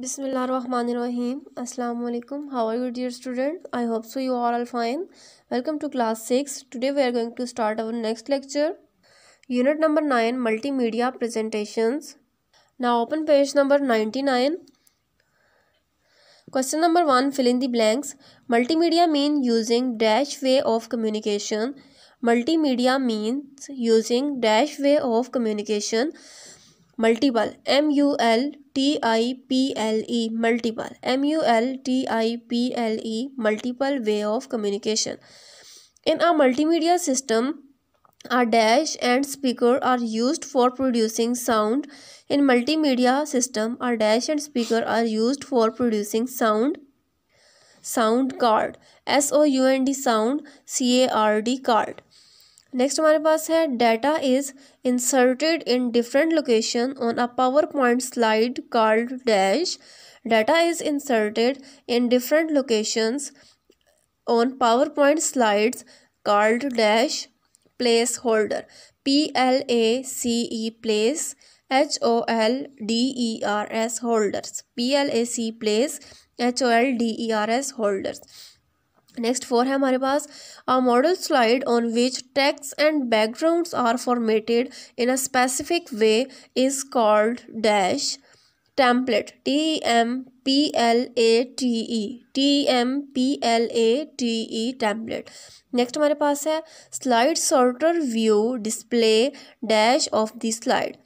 Bismillah ar-Rahman Bismillahirrahmanirrahim. Assalamu alaikum. How are you dear student? I hope so you are all fine. Welcome to class 6. Today we are going to start our next lecture. Unit number 9 Multimedia Presentations. Now open page number 99. Question number 1 fill in the blanks. Multimedia means using dash way of communication. Multimedia means using dash way of communication. Multiple M U L T I P L E multiple M U L T I P L E multiple way of communication in a multimedia system are dash and speaker are use for producing sound in multimedia system are dash and speaker are use for producing sound sound card S O U N D sound C A R D card next हमारे पास है data is inserted in different location on a PowerPoint slide card dash data is inserted in different locations on PowerPoint slides card dash placeholder P L A C E place H O L D E R S holders P L A C place H O L D E R S holders next four है हमारे पास a model slide on which text and backgrounds are formatted in a specific way is called dash template T M P L A T E T M P L A T E template next हमारे पास है slide sorter view display dash of the slide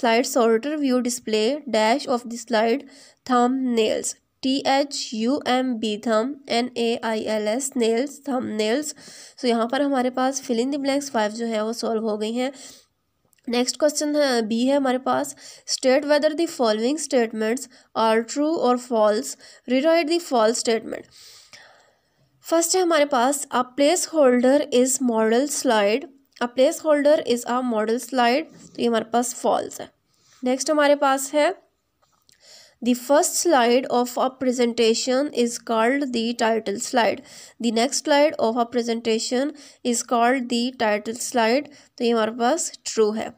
slide sorter view display dash of the slide thumbnails T H U M B thumb N A I L S nails thumbnails so यहाँ पर हमारे पास filling the blanks five जो है वो solve हो गई हैं नेक्स्ट क्वेश्चन है बी है हमारे पास state whether the following statements are true और false rewrite the false statement first है हमारे पास a placeholder is model slide a placeholder is a model slide तो ये हमारे पास फॉल्स है नेक्स्ट हमारे पास है The first slide of a presentation is called the title slide. The next slide of a presentation is called the title slide. तो ये हमारे पास true है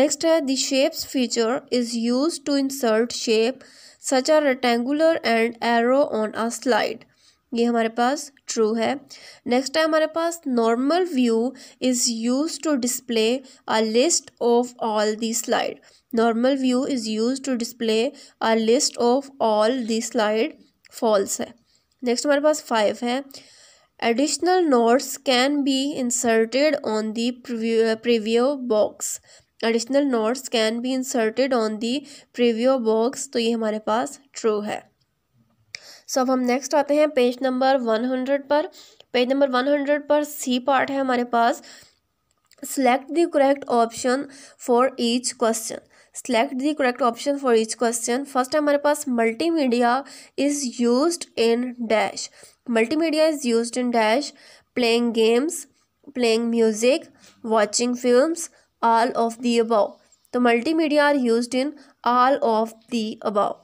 Next the shapes feature is used to insert shape such as rectangular and arrow on a slide. ये हमारे पास true है next है हमारे पास normal view is use to display a list of all the slide normal view is use to display a list of all the slide false है next हमारे पास five है additional notes can be inserted on the preview box additional notes can be inserted on the preview box तो ये हमारे पास true है सो अब हम नेक्स्ट आते हैं पेज नंबर वन हंड्रेड पर पेज नंबर वन हंड्रेड पर सी पार्ट है हमारे पास select the correct option for each question select the correct option for each question first हमारे पास multimedia is use in dash multimedia is use in dash playing games playing music watching film all of the above तो multimedia are use in all of the above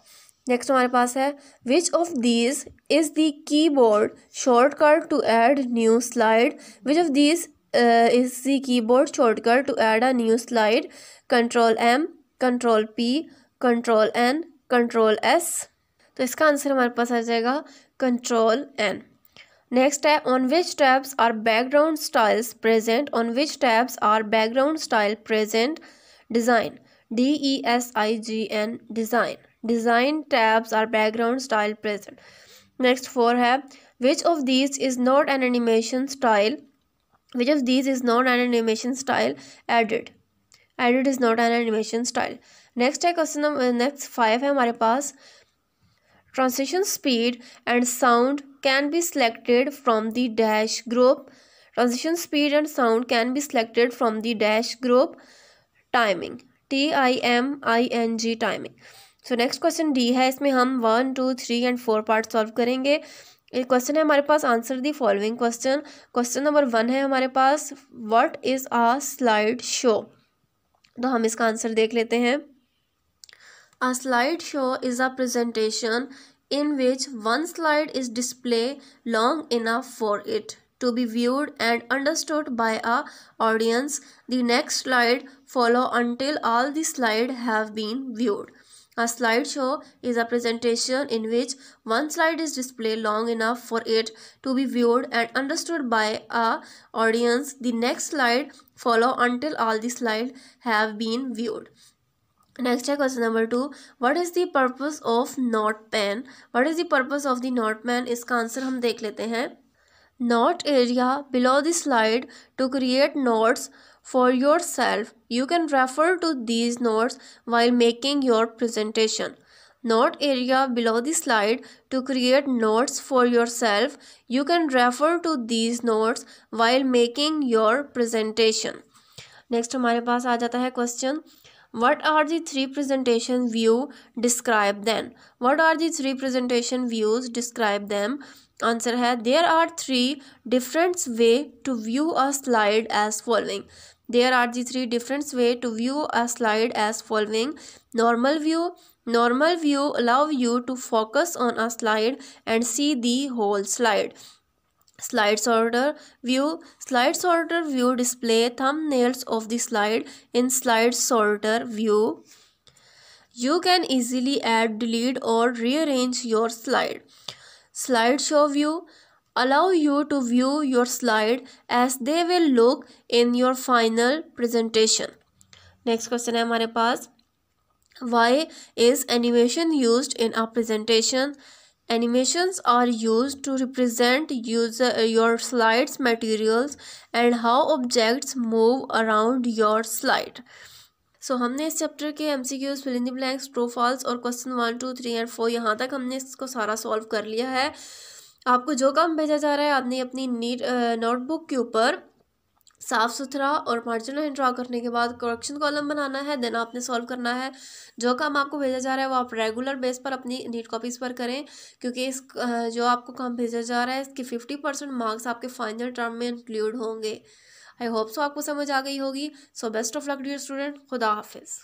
next हमारे पास है which of these is the keyboard shortcut to add new slide which of these is the keyboard shortcut to add a new slide control M control P control N control S तो इसका answer हमारे पास आ जाएगा control N next है on which tabs are background styles present on which tabs are background style present design D E S I G N design design tabs are background style present next four have which of these is not an animation style which of these is not an animation style added added is not an animation style next question number uh, next five hamare paas transition speed and sound can be selected from the dash group transition speed and sound can be selected from the dash group timing t i m i n g timing so next question D है इसमें हम one two three and four part solve करेंगे एक question है हमारे पास answer the following question question number one है हमारे पास what is a slide show तो हम इसका आंसर देख लेते हैं a slide show is a presentation in which one slide is display long enough for it to be viewed and understood by a audience the next slide follow until all the slide have been viewed A slideshow is a presentation in which one slide is displayed long enough for it to be viewed and understood by a audience. The next slide follow until all the slides have been viewed. Next question number two. What is the purpose of not pen? What is the purpose of the not pen? Is answer. हम देख लेते हैं knot area below the slide to create notes for yourself. You can refer to these notes while making your presentation. Note area below the slide to create notes for yourself. You can refer to these notes while making your presentation. Next हमारे पास आ जाता है question what are the three presentation view describe them what are the three presentation views describe them answer है there are three differents way to view a slide as following there are the three differents way to view a slide as following normal view normal view allow you to focus on a slide and see the whole slide slide sorter view slide sorter view display thumbnails of the slide in slide sorter view you can easily add delete or rearrange your slide Slideshow view allow you to view your slide as they will look in your final presentation. Next question है हमारे पास Why is animation used in a presentation? Animations are used to represent user, your slides materials and how objects move around your slide. So so, हमने इस chapter के M C Qs fill in the blanks true false और question one two three and four यहाँ तक हमने इसको सारा solve कर लिया है आपको जो काम भेजा जा रहा है आपने अपनी नीट नोटबुक के ऊपर साफ़ सुथरा और मार्जिनल एंड ड्रा करने के बाद करेक्शन कॉलम बनाना है देन आपने सॉल्व करना है जो काम आपको भेजा जा रहा है वो आप रेगुलर बेस पर अपनी नीट कॉपीज़ पर करें क्योंकि इस जो आपको काम भेजा जा रहा है इसके फिफ्टी परसेंट मार्क्स आपके फाइनल टर्म में इंक्लूड होंगे आई होप सो आपको समझ आ गई होगी so best of luck dear student खुदा हाफिज़